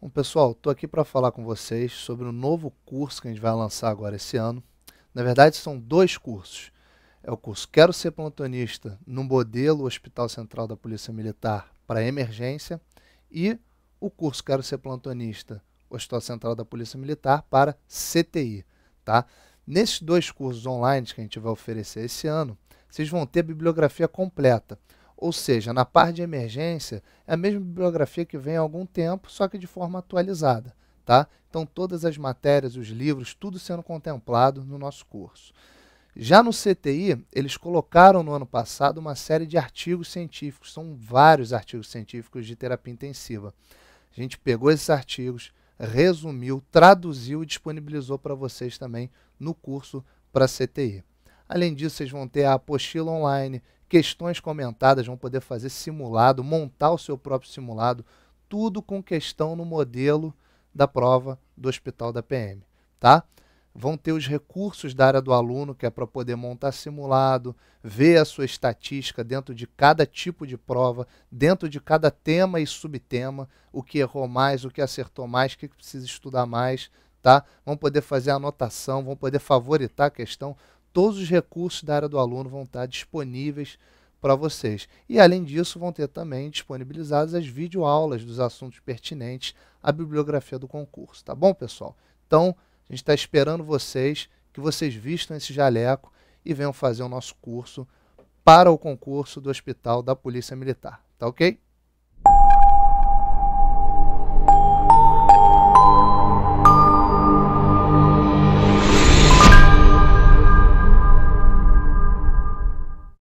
Bom, pessoal, estou aqui para falar com vocês sobre o um novo curso que a gente vai lançar agora esse ano. Na verdade, são dois cursos. É o curso Quero Ser Plantonista no modelo Hospital Central da Polícia Militar para Emergência e o curso Quero Ser Plantonista Hospital Central da Polícia Militar para CTI. Tá? Nesses dois cursos online que a gente vai oferecer esse ano, vocês vão ter a bibliografia completa. Ou seja, na parte de emergência, é a mesma bibliografia que vem há algum tempo, só que de forma atualizada. Tá? Então, todas as matérias, os livros, tudo sendo contemplado no nosso curso. Já no CTI, eles colocaram no ano passado uma série de artigos científicos, são vários artigos científicos de terapia intensiva. A gente pegou esses artigos, resumiu, traduziu e disponibilizou para vocês também no curso para CTI. Além disso, vocês vão ter a apostila online, questões comentadas, vão poder fazer simulado, montar o seu próprio simulado, tudo com questão no modelo da prova do Hospital da PM, tá? Vão ter os recursos da área do aluno, que é para poder montar simulado, ver a sua estatística dentro de cada tipo de prova, dentro de cada tema e subtema, o que errou mais, o que acertou mais, o que precisa estudar mais, tá? Vão poder fazer anotação, vão poder favoritar a questão todos os recursos da área do aluno vão estar disponíveis para vocês. E além disso, vão ter também disponibilizadas as videoaulas dos assuntos pertinentes à bibliografia do concurso, tá bom, pessoal? Então, a gente está esperando vocês, que vocês vistam esse jaleco e venham fazer o nosso curso para o concurso do Hospital da Polícia Militar, tá ok?